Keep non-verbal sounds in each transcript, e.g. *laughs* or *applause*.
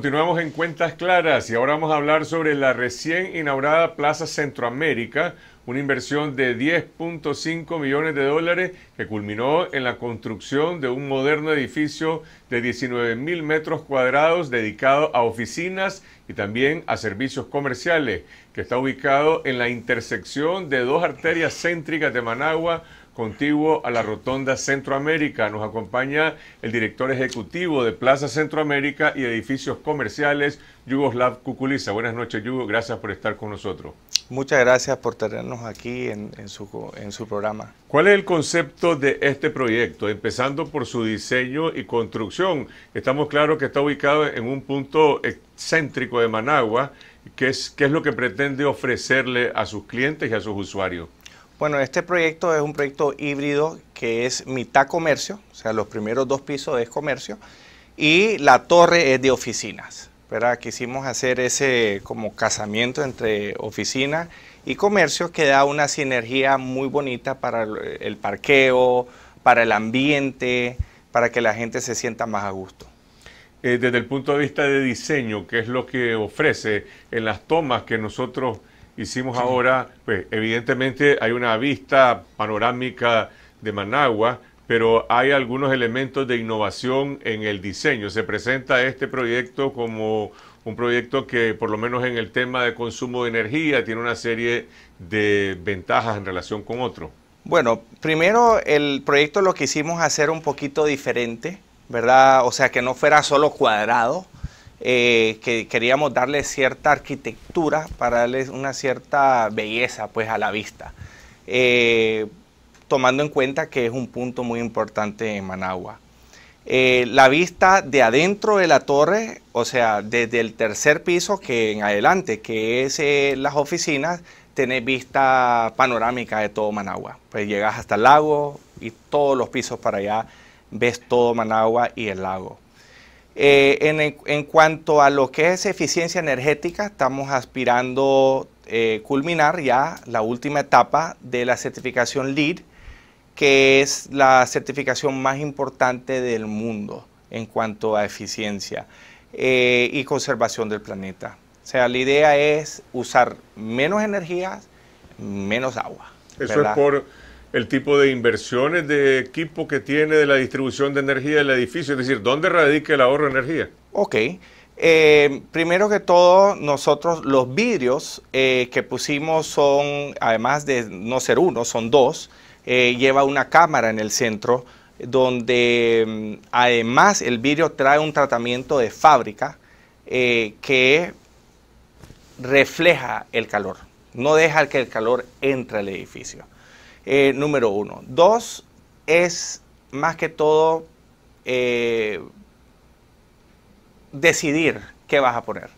Continuamos en Cuentas Claras y ahora vamos a hablar sobre la recién inaugurada Plaza Centroamérica, una inversión de 10.5 millones de dólares que culminó en la construcción de un moderno edificio de 19 mil metros cuadrados dedicado a oficinas y también a servicios comerciales, que está ubicado en la intersección de dos arterias céntricas de Managua contiguo a la Rotonda Centroamérica. Nos acompaña el director ejecutivo de Plaza Centroamérica y Edificios Comerciales, Yugoslav Cuculiza. Buenas noches, Yugo. Gracias por estar con nosotros. Muchas gracias por tenernos aquí en, su, programa. ¿Cuál es el concepto de este proyecto? Empezando por su diseño y construcción. Estamos claros que está ubicado en un punto excéntrico de Managua. qué es lo que pretende ofrecerle a sus clientes y a sus usuarios? Bueno, este proyecto es un proyecto híbrido que es mitad comercio, o sea, los primeros dos pisos es comercio, y la torre es de oficinas. Quisimos hacer ese como casamiento entre oficina y comercio que da una sinergia muy bonita para el parqueo, para el ambiente, para que la gente se sienta más a gusto. Eh, desde el punto de vista de diseño, ¿qué es lo que ofrece en las tomas que nosotros hicimos ahora, pues evidentemente hay una vista panorámica de Managua, pero hay algunos elementos de innovación en el diseño. Se presenta este proyecto como un proyecto que por lo menos en el tema de consumo de energía tiene una serie de ventajas en relación con otro. Bueno, primero el proyecto lo que hicimos hacer un poquito diferente, ¿verdad? O sea, que no fuera solo cuadrado, eh, que queríamos darle cierta arquitectura para darle una cierta belleza pues a la vista. Eh, tomando en cuenta que es un punto muy importante en Managua. Eh, la vista de adentro de la torre, o sea, desde el tercer piso que en adelante, que es las oficinas, tenés vista panorámica de todo Managua. Pues llegas hasta el lago y todos los pisos para allá, ves todo Managua y el lago. Eh, en, cuanto a lo que es eficiencia energética, estamos aspirando eh, culminar ya la última etapa de la certificación LEED, que es la certificación más importante del mundo en cuanto a eficiencia eh, y conservación del planeta. O sea, la idea es usar menos energía, menos agua. Eso es por el tipo de inversiones de equipo que tiene de la distribución de energía del edificio, es decir, ¿dónde radica el ahorro de energía? Ok. Eh, primero que todo, nosotros los vidrios eh, que pusimos son, además de no ser uno, son dos, eh, lleva una cámara en el centro donde mm, además el vidrio trae un tratamiento de fábrica que refleja el calor, no deja que el calor entre al edificio. Eh, número uno. Dos, es más que todo eh, decidir qué vas a poner.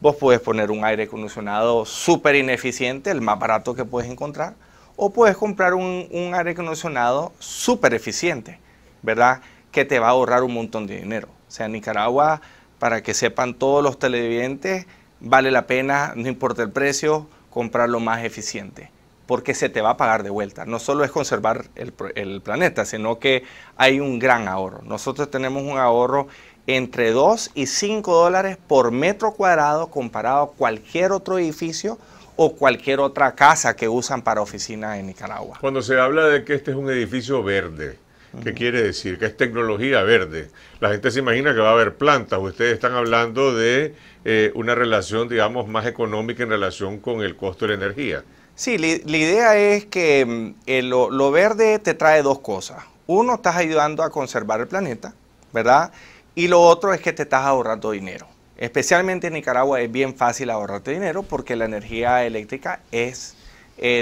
Vos puedes poner un aire acondicionado súper ineficiente, el más barato que puedes encontrar, o puedes comprar un, aire acondicionado súper eficiente, ¿verdad? Que te va a ahorrar un montón de dinero. O sea, Nicaragua, para que sepan todos los televidentes, vale la pena, no importa el precio, comprar lo más eficiente porque se te va a pagar de vuelta. No solo es conservar el, planeta, sino que hay un gran ahorro. Nosotros tenemos un ahorro entre 2 y 5 dólares por metro cuadrado comparado a cualquier otro edificio o cualquier otra casa que usan para oficinas en Nicaragua. Cuando se habla de que este es un edificio verde, ¿Qué quiere decir? Que es tecnología verde. La gente se imagina que va a haber plantas. Ustedes están hablando de eh, una relación, digamos, más económica en relación con el costo de la energía. Sí, la idea es que mm, eh, lo, verde te trae dos cosas. Uno, estás ayudando a conservar el planeta, ¿verdad? Y lo otro es que te estás ahorrando dinero. Especialmente en Nicaragua es bien fácil ahorrarte dinero porque la energía eléctrica eh,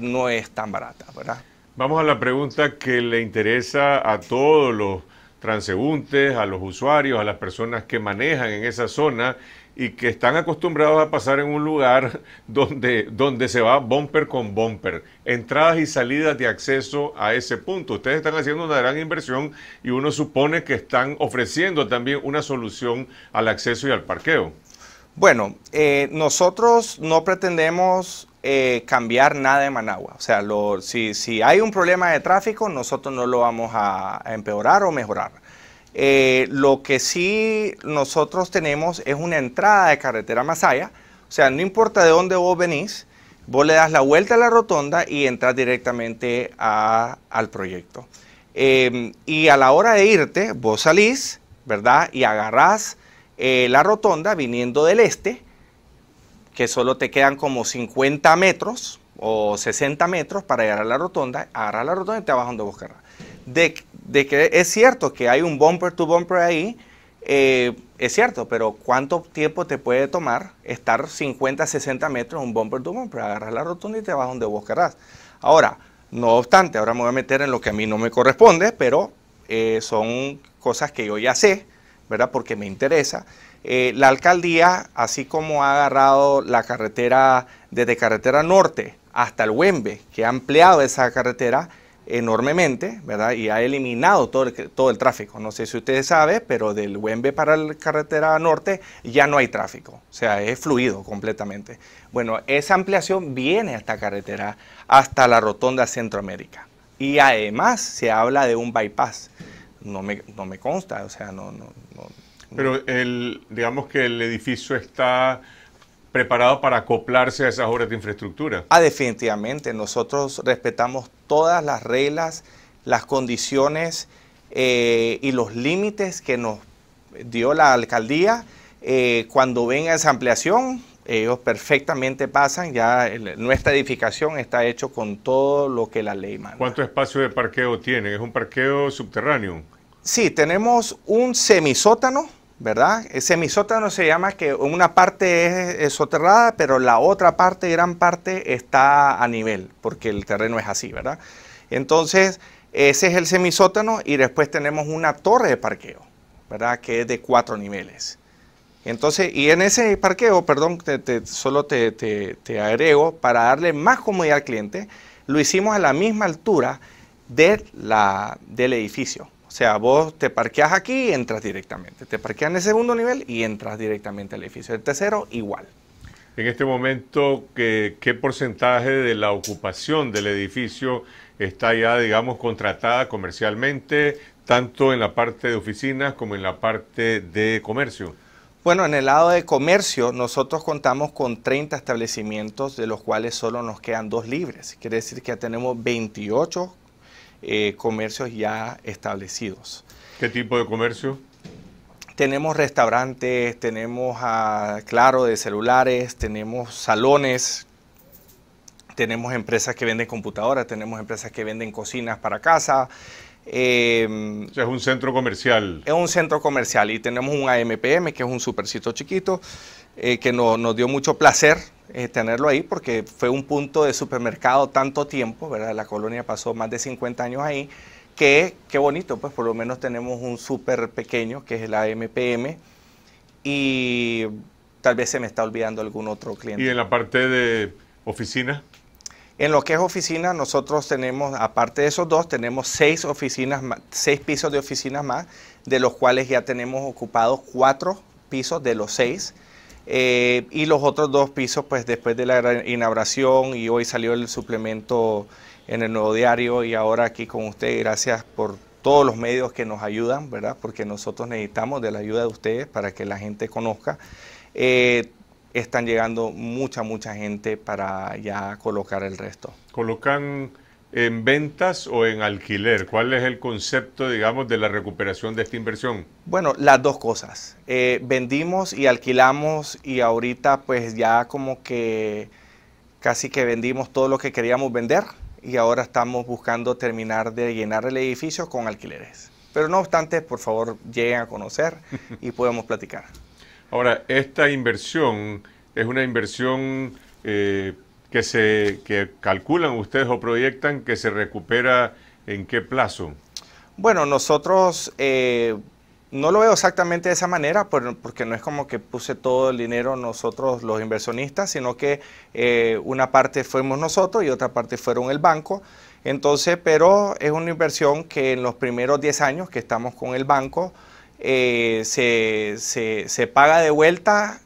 no es tan barata, ¿verdad? Vamos a la pregunta que le interesa a todos los transeúntes, a los usuarios, a las personas que manejan en esa zona y que están acostumbrados a pasar en un lugar *laughs* donde, donde se va bumper con bumper, entradas y salidas de acceso a ese punto. Ustedes están haciendo una gran inversión y uno supone que están ofreciendo también una solución al acceso y al parqueo. Bueno, eh, nosotros no pretendemos eh, cambiar nada en Managua. O sea, lo, si, hay un problema de tráfico, nosotros no lo vamos a empeorar o mejorar. Eh, lo que sí nosotros tenemos es una entrada de carretera Masaya, o sea, no importa de dónde vos venís, vos le das la vuelta a la rotonda y entras directamente al proyecto. Em, y a la hora de irte, vos salís, ¿verdad? Y agarrás eh, la rotonda viniendo del este, que solo te quedan como 50 metros o 60 metros para llegar a la rotonda, agarras la rotonda y te vas donde vos querrás de que es cierto que hay un bumper to bumper ahí, eh, es cierto, pero ¿cuánto tiempo te puede tomar estar 50, 60 metros un bumper to bumper? Agarras la rotunda y te vas donde vos querrás. Ahora, no obstante, ahora me voy a meter en lo que a mí no me corresponde, pero eh, son cosas que yo ya sé, ¿verdad? Porque me interesa. Eh, la alcaldía, así como ha agarrado la carretera desde carretera norte hasta el Huembe, que ha ampliado esa carretera, enormemente, ¿verdad? Y ha eliminado todo el, todo el tráfico. No sé si ustedes saben, pero del Huembe para la carretera norte ya no hay tráfico. O sea, es fluido completamente. Bueno, esa ampliación viene a esta carretera hasta la rotonda Centroamérica. Y además se habla de un bypass. No me, no me consta, o sea, no, no, no. Pero el, digamos que el edificio está preparado para acoplarse a esas obras de infraestructura. Ah, definitivamente. Nosotros respetamos todas las reglas, las condiciones eh, y los límites que nos dio la alcaldía. Eh, cuando venga esa ampliación, ellos perfectamente pasan, ya nuestra edificación está hecho con todo lo que la ley manda. ¿Cuánto espacio de parqueo tiene? ¿Es un parqueo subterráneo? Sí, tenemos un semisótano ¿verdad? Semisótano se llama que una parte es, soterrada, pero la otra parte, gran parte, está a nivel, porque el terreno es así, ¿verdad? Entonces, ese es el semisótano y después tenemos una torre de parqueo, ¿verdad? Que es de cuatro niveles. Entonces, y en ese parqueo, perdón, solo te, te agrego, para darle más comodidad al cliente, lo hicimos a la misma altura de la, del edificio sea, vos te parqueas aquí y entras directamente. Te parqueas en el segundo nivel y entras directamente al edificio. El tercero, igual. En este momento, ¿qué, ¿qué, porcentaje de la ocupación del edificio está ya, digamos, contratada comercialmente, tanto en la parte de oficinas como en la parte de comercio? Bueno, en el lado de comercio, nosotros contamos con 30 establecimientos, de los cuales solo nos quedan dos libres. Quiere decir que ya tenemos 28 eh, comercios ya establecidos. ¿Qué tipo de comercio? Tenemos restaurantes, tenemos, ah, claro, de celulares, tenemos salones, tenemos empresas que venden computadoras, tenemos empresas que venden cocinas para casa, em, o sea, es un centro comercial. Es un centro comercial y tenemos un AMPM, que es un supercito chiquito, eh, que nos dio mucho placer eh, tenerlo ahí porque fue un punto de supermercado tanto tiempo, ¿verdad? La colonia pasó más de 50 años ahí, que qué bonito, pues por lo menos tenemos un súper pequeño que es la MPM y tal vez se me está olvidando algún otro cliente. ¿Y en la parte de oficina? En lo que es oficina, nosotros tenemos, aparte de esos dos, tenemos seis oficinas, seis pisos de oficinas más, de los cuales ya tenemos ocupados cuatro pisos de los seis. Eh, y los otros dos pisos, pues después de la inauguración y hoy salió el suplemento en el nuevo diario y ahora aquí con ustedes, gracias por todos los medios que nos ayudan, ¿verdad? Porque nosotros necesitamos de la ayuda de ustedes para que la gente conozca. Eh, están llegando mucha, mucha gente para ya colocar el resto. Colocan en ventas o en alquiler? ¿Cuál es el concepto, digamos, de la recuperación de esta inversión? Bueno, las dos cosas. Eh, vendimos y alquilamos y ahorita pues ya como que casi que vendimos todo lo que queríamos vender y ahora estamos buscando terminar de llenar el edificio con alquileres. Pero no obstante, por favor, lleguen a conocer *laughs* y podemos platicar. Ahora, esta inversión es una inversión eh, que se calculan ustedes o proyectan que se recupera en qué plazo? Bueno, nosotros eh, no lo veo exactamente de esa manera, porque no es como que puse todo el dinero nosotros los inversionistas, sino que eh, una parte fuimos nosotros y otra parte fueron el banco. Entonces, pero es una inversión que en los primeros 10 años que estamos con el banco, eh, se, se paga de vuelta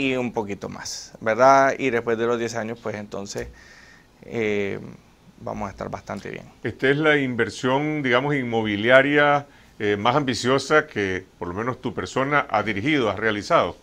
y un poquito más, ¿verdad? Y después de los 10 años, pues entonces eh, vamos a estar bastante bien. Esta es la inversión, digamos, inmobiliaria eh, más ambiciosa que por lo menos tu persona ha dirigido, ha realizado.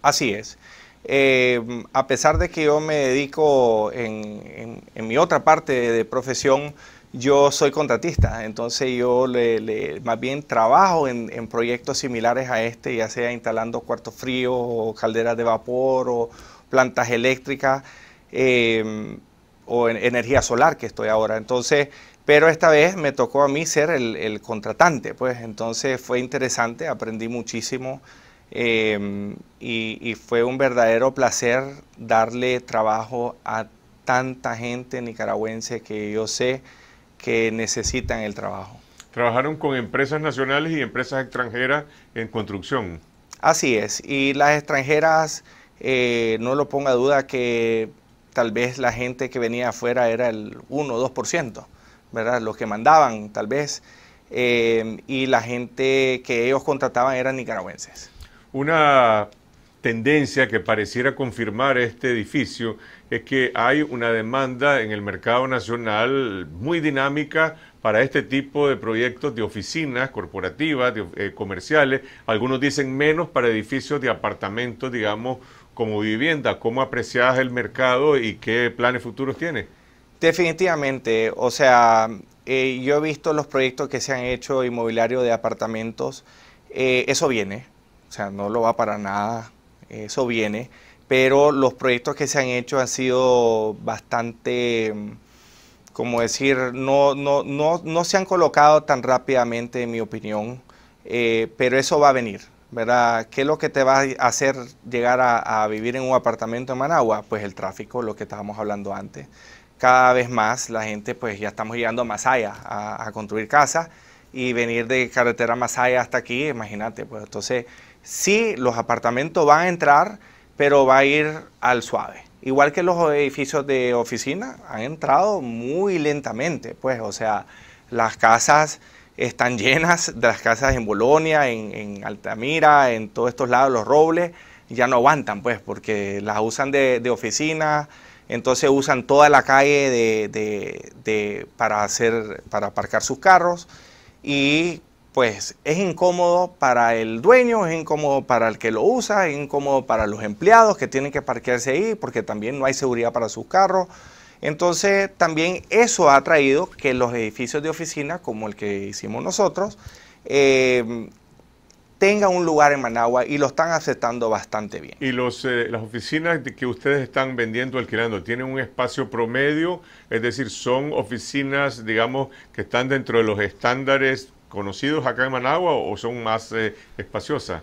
Así es. Eh, a pesar de que yo me dedico en, mi otra parte de profesión, yo soy contratista, entonces yo le, más bien trabajo en, proyectos similares a este, ya sea instalando cuartos fríos o calderas de vapor o plantas eléctricas em, o en, energía solar que estoy ahora. Entonces, pero esta vez me tocó a mí ser el, contratante, pues entonces fue interesante, aprendí muchísimo. Em, y, y fue un verdadero placer darle trabajo a tanta gente nicaragüense que yo sé que necesitan el trabajo. Trabajaron con empresas nacionales y empresas extranjeras en construcción. Así es, y las extranjeras, eh, no lo ponga duda que tal vez la gente que venía afuera era el 1 o 2%, ¿verdad? Los que mandaban, tal vez, eh, y la gente que ellos contrataban eran nicaragüenses. Una tendencia que pareciera confirmar este edificio es que hay una demanda en el mercado nacional muy dinámica para este tipo de proyectos de oficinas corporativas, eh, comerciales. Algunos dicen menos para edificios de apartamentos, digamos, como vivienda. ¿Cómo aprecias el mercado y qué planes futuros tienes? Definitivamente, o sea, eh, yo he visto los proyectos que se han hecho inmobiliario de apartamentos, eh, eso viene, o sea, no lo va para nada eso viene, pero los proyectos que se han hecho han sido bastante, mm, como decir, no, no, no, se han colocado tan rápidamente, en mi opinión, eh, pero eso va a venir. ¿verdad? ¿Qué es lo que te va a hacer llegar a, vivir en un apartamento en Managua? Pues el tráfico, lo que estábamos hablando antes. Cada vez más la gente, pues ya estamos llegando más allá a, construir casas y venir de carretera Masaya hasta aquí, imagínate, pues entonces sí los apartamentos van a entrar, pero va a ir al suave. Igual que los edificios de oficina han entrado muy lentamente, pues, o sea, las casas están llenas de las casas en Bolonia, en, Altamira, en todos estos lados, los robles, ya no aguantan, pues, porque las usan de, oficina, entonces usan toda la calle para, hacer, para aparcar sus carros y pues es incómodo para el dueño, es incómodo para el que lo usa, es incómodo para los empleados que tienen que parquearse ahí porque también no hay seguridad para sus carros. Entonces también eso ha traído que los edificios de oficina, como el que hicimos nosotros, eh, tengan un lugar en Managua y lo están aceptando bastante bien. ¿Y los, eh, las oficinas que ustedes están vendiendo, alquilando, tienen un espacio promedio? Es decir, son oficinas, digamos, que están dentro de los estándares conocidos acá en Managua o son más eh, espaciosas?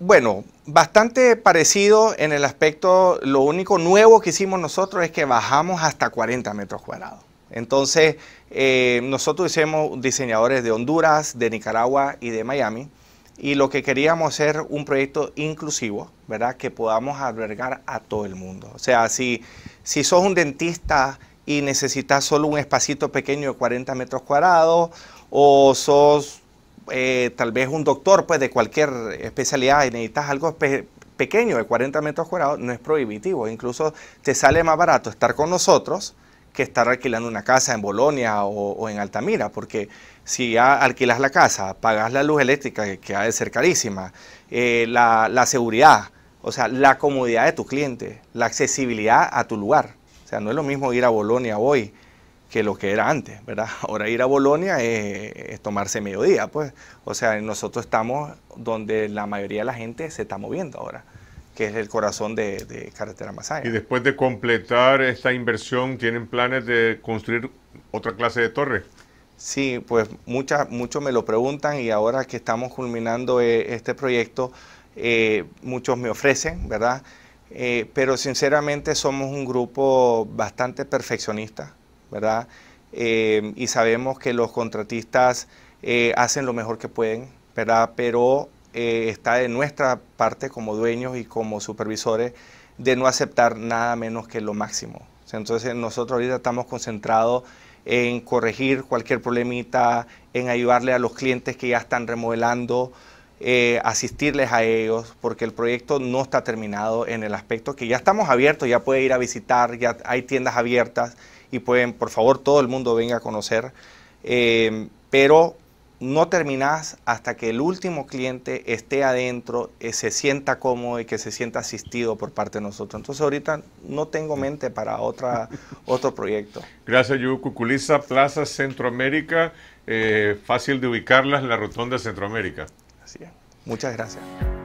Bueno, bastante parecido en el aspecto, lo único nuevo que hicimos nosotros es que bajamos hasta 40 metros cuadrados. Entonces, eh, nosotros hicimos diseñadores de Honduras, de Nicaragua y de Miami, y lo que queríamos hacer un proyecto inclusivo, ¿verdad? Que podamos albergar a todo el mundo. O sea, si, si sos un dentista y necesitas solo un espacito pequeño de 40 metros cuadrados, o sos eh, tal vez un doctor pues de cualquier especialidad y necesitas algo pequeño de 40 metros cuadrados, no es prohibitivo. Incluso te sale más barato estar con nosotros que estar alquilando una casa en Bolonia o, en Altamira, porque si ya alquilas la casa, pagas la luz eléctrica, que, que ha de ser carísima, eh, la seguridad, o sea, la comodidad de tu cliente, la accesibilidad a tu lugar. O sea, no es lo mismo ir a Bolonia hoy que lo que era antes, ¿verdad? *laughs* Ahora ir a Bolonia es, tomarse mediodía, pues. O sea, nosotros estamos donde la mayoría de la gente se está moviendo ahora, que es el corazón de, Carretera Masaya. Y después de completar esta inversión, ¿tienen planes de construir otra clase de torre? Sí, pues muchas, muchos me lo preguntan y ahora que estamos culminando eh, este proyecto, eh, muchos me ofrecen, ¿verdad? Eh, pero sinceramente somos un grupo bastante perfeccionista ¿verdad? Em, y sabemos que los contratistas eh, hacen lo mejor que pueden, ¿verdad? Pero eh, está de nuestra parte como dueños y como supervisores de no aceptar nada menos que lo máximo. Entonces nosotros ahorita estamos concentrados en corregir cualquier problemita, en ayudarle a los clientes que ya están remodelando, eh, asistirles a ellos, porque el proyecto no está terminado en el aspecto que ya estamos abiertos, ya puede ir a visitar, ya hay tiendas abiertas y pueden, por favor, todo el mundo venga a conocer. Eh, pero no terminás hasta que el último cliente esté adentro, eh, se sienta cómodo y que se sienta asistido por parte de nosotros. Entonces ahorita no tengo mente para otra, *laughs* otro proyecto. Gracias, Yu. Cuculiza Plaza Centroamérica, eh, fácil de ubicarlas en la Rotonda Centroamérica. Así es. Muchas gracias.